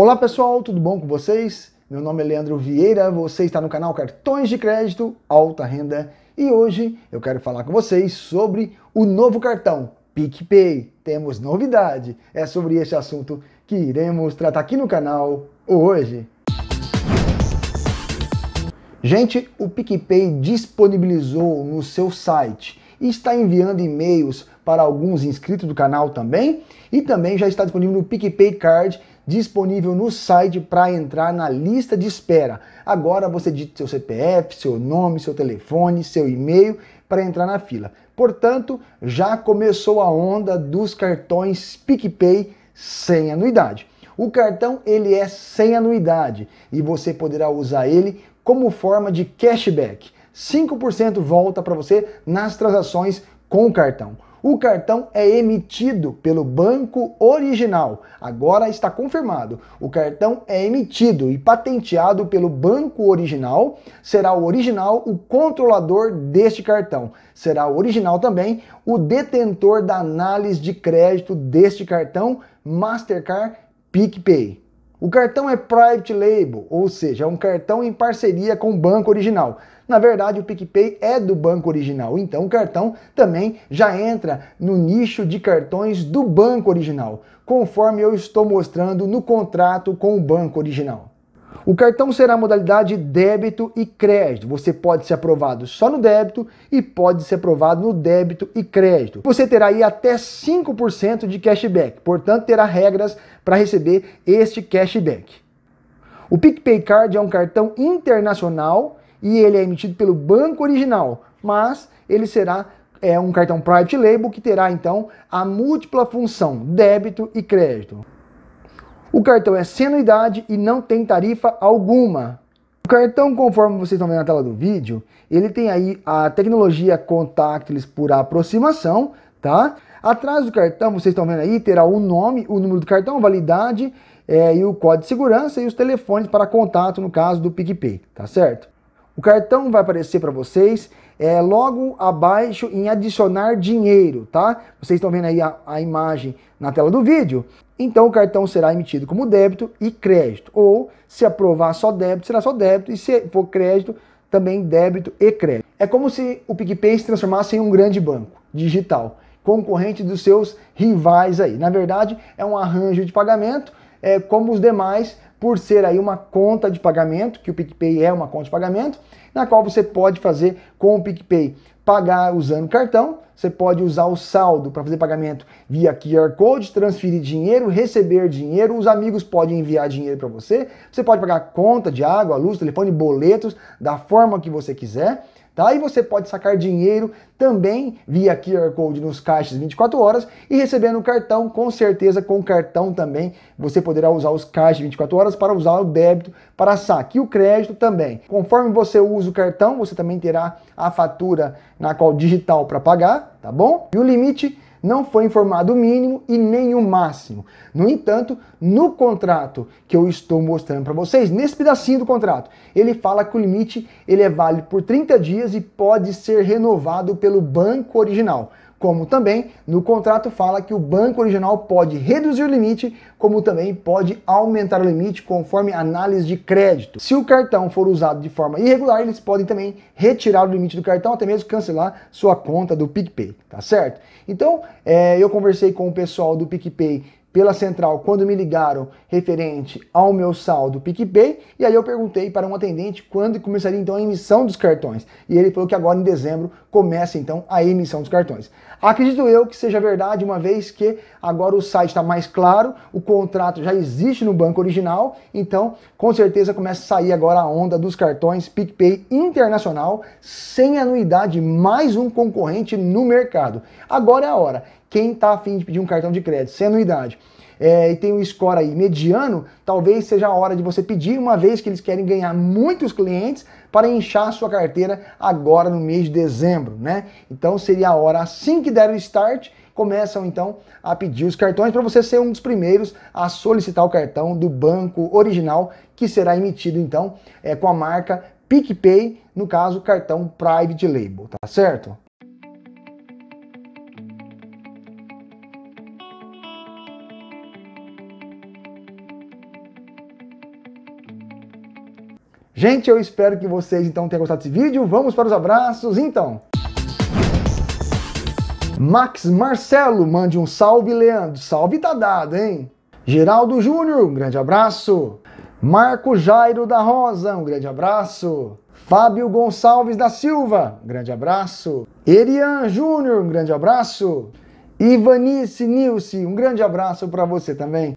Olá pessoal, tudo bom com vocês? Meu nome é Leandro Vieira, você está no canal Cartões de Crédito Alta Renda e hoje eu quero falar com vocês sobre o novo cartão PicPay. Temos novidade, é sobre esse assunto que iremos tratar aqui no canal hoje. Gente, o PicPay disponibilizou no seu site e está enviando e-mails para alguns inscritos do canal também e também já está disponível no PicPay Card disponível no site para entrar na lista de espera. Agora você digita seu CPF, seu nome, seu telefone, seu e-mail para entrar na fila. Portanto, já começou a onda dos cartões PicPay sem anuidade. O cartão ele é sem anuidade e você poderá usar ele como forma de cashback. 5% volta para você nas transações com o cartão. O cartão é emitido pelo banco original. Agora está confirmado. O cartão é emitido e patenteado pelo banco original. Será o original o controlador deste cartão. Será o original também o detentor da análise de crédito deste cartão Mastercard PicPay. O cartão é private label, ou seja, é um cartão em parceria com o banco original. Na verdade, o PicPay é do banco original, então o cartão também já entra no nicho de cartões do banco original, conforme eu estou mostrando no contrato com o banco original. O cartão será modalidade débito e crédito. Você pode ser aprovado só no débito e pode ser aprovado no débito e crédito. Você terá aí até 5% de cashback, portanto terá regras para receber este cashback. O PicPay Card é um cartão internacional e ele é emitido pelo banco original, mas ele será é um cartão private label que terá então a múltipla função débito e crédito. O cartão é sem anuidade e não tem tarifa alguma. O cartão, conforme vocês estão vendo na tela do vídeo, ele tem aí a tecnologia contactless por aproximação, tá? Atrás do cartão, vocês estão vendo aí, terá o nome, o número do cartão, validade é, e o código de segurança e os telefones para contato, no caso do PicPay, tá certo? O cartão vai aparecer para vocês é, logo abaixo em adicionar dinheiro, tá? Vocês estão vendo aí a, a imagem na tela do vídeo. Então o cartão será emitido como débito e crédito. Ou se aprovar só débito, será só débito. E se for crédito, também débito e crédito. É como se o PicPay se transformasse em um grande banco digital, concorrente dos seus rivais aí. Na verdade, é um arranjo de pagamento, é, como os demais, por ser aí uma conta de pagamento, que o PicPay é uma conta de pagamento, na qual você pode fazer com o PicPay pagar usando cartão, você pode usar o saldo para fazer pagamento via QR Code, transferir dinheiro, receber dinheiro, os amigos podem enviar dinheiro para você, você pode pagar conta de água, luz, telefone, boletos, da forma que você quiser. Tá? E você pode sacar dinheiro também via QR Code nos caixas 24 horas e receber no cartão, com certeza com o cartão também você poderá usar os caixas 24 horas para usar o débito para saque e o crédito também. Conforme você usa o cartão, você também terá a fatura na qual digital para pagar, tá bom? E o limite não foi informado o mínimo e nem o máximo. No entanto, no contrato que eu estou mostrando para vocês, nesse pedacinho do contrato, ele fala que o limite ele é válido por 30 dias e pode ser renovado pelo banco original como também no contrato fala que o banco original pode reduzir o limite, como também pode aumentar o limite conforme análise de crédito. Se o cartão for usado de forma irregular, eles podem também retirar o limite do cartão, até mesmo cancelar sua conta do PicPay, tá certo? Então, é, eu conversei com o pessoal do PicPay pela central quando me ligaram referente ao meu saldo PicPay, e aí eu perguntei para um atendente quando começaria então a emissão dos cartões. E ele falou que agora em dezembro começa então a emissão dos cartões. Acredito eu que seja verdade, uma vez que agora o site está mais claro, o contrato já existe no banco original, então com certeza começa a sair agora a onda dos cartões PicPay internacional sem anuidade, mais um concorrente no mercado. Agora é a hora quem está afim de pedir um cartão de crédito sem anuidade é, e tem um score aí mediano, talvez seja a hora de você pedir, uma vez que eles querem ganhar muitos clientes para inchar a sua carteira agora no mês de dezembro, né? Então seria a hora, assim que der o start, começam então a pedir os cartões para você ser um dos primeiros a solicitar o cartão do banco original que será emitido então é, com a marca PicPay, no caso cartão Private Label, tá certo? Gente, eu espero que vocês então tenham gostado desse vídeo. Vamos para os abraços, então. Max Marcelo, mande um salve, Leandro. Salve tá dado, hein? Geraldo Júnior, um grande abraço. Marco Jairo da Rosa, um grande abraço. Fábio Gonçalves da Silva, um grande abraço. Erian Júnior, um grande abraço. Ivanice Nilce, um grande abraço para você também.